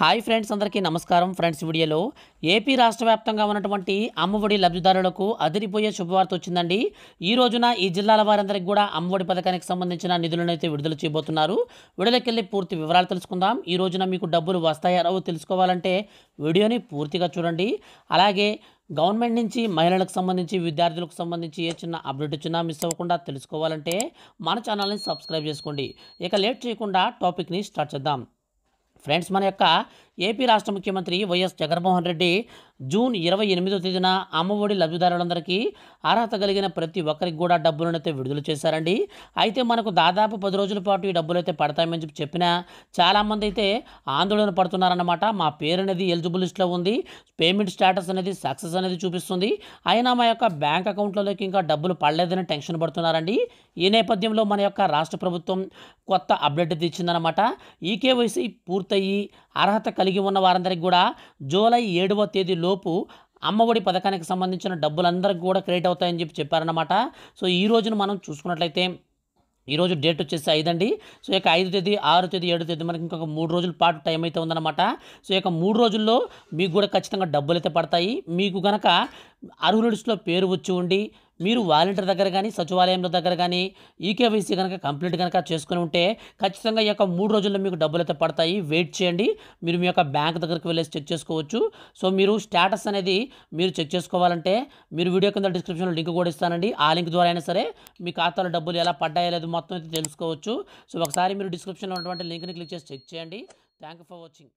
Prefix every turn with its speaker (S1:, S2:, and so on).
S1: hi friends అందరికీ నమస్కారం friends వీడియోలో ఏపీ రాష్ట్ర వ్యాప్తంగా ఉన్నటువంటి అమ్మఒడి లబ్ధిదారులకు అదిరిపోయే శుభవార్త వచ్చిందండి ఈ రోజున ఈ జిల్లాల వారందరికీ కూడా అమ్మఒడి పథకానికి సంబంధించిన నిధులను అయితే విడుదల చేయబోతున్నారు విడుదలకెళ్ళి పూర్తి వివరాలు తెలుసుకుందాం ఈ రోజున మీకు డబ్బులు వస్తాయా రావు తెలుసుకోవాలంటే వీడియోని పూర్తిగా చూడండి అలాగే గవర్నమెంట్ నుంచి మహిళలకు సంబంధించి విద్యార్థులకు సంబంధించి ఏ చిన్న అప్డేట్ వచ్చినా మిస్ అవ్వకుండా తెలుసుకోవాలంటే మన ఛానల్ని సబ్స్క్రైబ్ చేసుకోండి ఇక లేట్ చేయకుండా టాపిక్ని స్టార్ట్ చేద్దాం ఫ్రెండ్స్ మన యొక్క ఏపీ రాష్ట్ర ముఖ్యమంత్రి వైఎస్ జగన్మోహన్ రెడ్డి జూన్ ఇరవై ఎనిమిదో తేదీన అమ్మఒడి లబ్ధిదారులందరికీ అర్హత కలిగిన ప్రతి ఒక్కరికి కూడా డబ్బులనైతే విడుదల చేశారండి అయితే మనకు దాదాపు పది రోజుల పాటు ఈ డబ్బులైతే పడతాయని చెప్పి చెప్పినా చాలామంది అయితే ఆందోళన పడుతున్నారన్నమాట మా పేరు అనేది ఎలిజిబుల్ లిస్ట్లో ఉంది పేమెంట్ స్టేటస్ అనేది సక్సెస్ అనేది చూపిస్తుంది అయినా మా యొక్క బ్యాంక్ అకౌంట్లలోకి ఇంకా డబ్బులు పడలేదని టెన్షన్ పడుతున్నారండి ఈ నేపథ్యంలో మన యొక్క రాష్ట్ర ప్రభుత్వం కొత్త అప్డేట్ తెచ్చిందనమాట ఈ కేవైసీ పూర్తయ్యి అర్హత కలిగి కలిగి ఉన్న వారందరికీ కూడా జూలై ఏడవ తేదీ లోపు అమ్మఒడి పథకానికి సంబంధించిన డబ్బులందరికీ కూడా క్రెడిట్ అవుతాయని చెప్పి చెప్పారన్నమాట సో ఈ రోజును మనం చూసుకున్నట్లయితే ఈరోజు డేట్ వచ్చేసి ఐదండి సో యొక్క ఐదు తేదీ ఆరు తేదీ ఏడు తేదీ మనకి ఇంకొక మూడు రోజుల పాటు టైం అయితే ఉందన్నమాట సో యొక్క మూడు రోజుల్లో మీకు కూడా ఖచ్చితంగా డబ్బులు అయితే పడతాయి మీకు కనుక అర్హుల లిస్టులో పేరు వచ్చి ఉండి మీరు వాలంటీర్ దగ్గర కానీ సచివాలయంలో దగ్గర కానీ ఈకేవైసీ కనుక కంప్లీట్ కనుక చేసుకుని ఉంటే ఖచ్చితంగా ఈ యొక్క మూడు రోజుల్లో మీకు డబ్బులు అయితే పడతాయి వెయిట్ చేయండి మీరు మీ యొక్క బ్యాంక్ దగ్గరికి వెళ్ళేసి చెక్ చేసుకోవచ్చు సో మీరు స్టేటస్ అనేది మీరు చెక్ చేసుకోవాలంటే మీరు వీడియో కింద డిస్క్రిప్షన్లో లింక్ కూడా ఇస్తానండి ఆ లింక్ ద్వారా అయినా సరే మీ ఖాతాలో డబ్బులు ఎలా పడ్డాయో లేదు మొత్తం అయితే తెలుసుకోవచ్చు సో ఒకసారి మీరు డిస్క్రిప్షన్లో ఉన్నటువంటి లింక్ని క్లిక్ చేసి చెక్ చేయండి థ్యాంక్ ఫర్ వాచింగ్